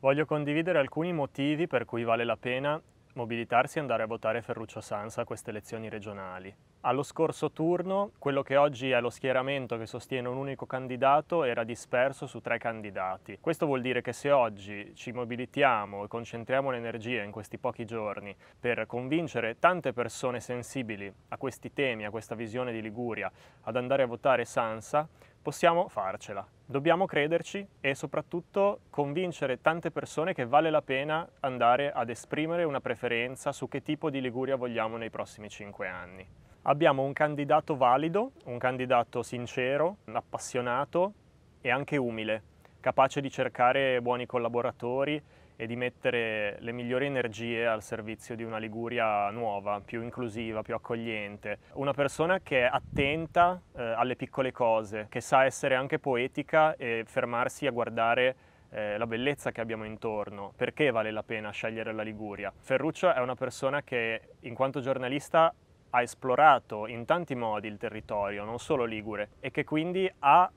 Voglio condividere alcuni motivi per cui vale la pena mobilitarsi e andare a votare Ferruccio Sansa a queste elezioni regionali. Allo scorso turno, quello che oggi è lo schieramento che sostiene un unico candidato era disperso su tre candidati. Questo vuol dire che se oggi ci mobilitiamo e concentriamo l'energia in questi pochi giorni per convincere tante persone sensibili a questi temi, a questa visione di Liguria, ad andare a votare Sansa, possiamo farcela. Dobbiamo crederci e soprattutto convincere tante persone che vale la pena andare ad esprimere una preferenza su che tipo di Liguria vogliamo nei prossimi cinque anni. Abbiamo un candidato valido, un candidato sincero, appassionato e anche umile capace di cercare buoni collaboratori e di mettere le migliori energie al servizio di una Liguria nuova, più inclusiva, più accogliente. Una persona che è attenta eh, alle piccole cose, che sa essere anche poetica e fermarsi a guardare eh, la bellezza che abbiamo intorno, perché vale la pena scegliere la Liguria. Ferruccio è una persona che in quanto giornalista ha esplorato in tanti modi il territorio, non solo Ligure, e che quindi ha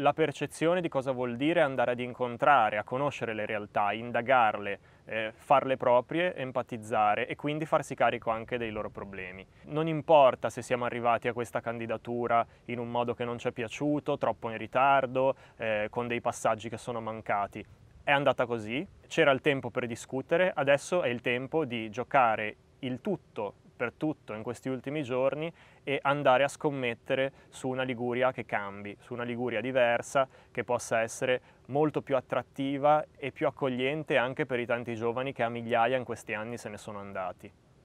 la percezione di cosa vuol dire andare ad incontrare, a conoscere le realtà, indagarle, eh, farle proprie, empatizzare e quindi farsi carico anche dei loro problemi. Non importa se siamo arrivati a questa candidatura in un modo che non ci è piaciuto, troppo in ritardo, eh, con dei passaggi che sono mancati. È andata così, c'era il tempo per discutere, adesso è il tempo di giocare il tutto tutto in questi ultimi giorni e andare a scommettere su una Liguria che cambi, su una Liguria diversa che possa essere molto più attrattiva e più accogliente anche per i tanti giovani che a migliaia in questi anni se ne sono andati.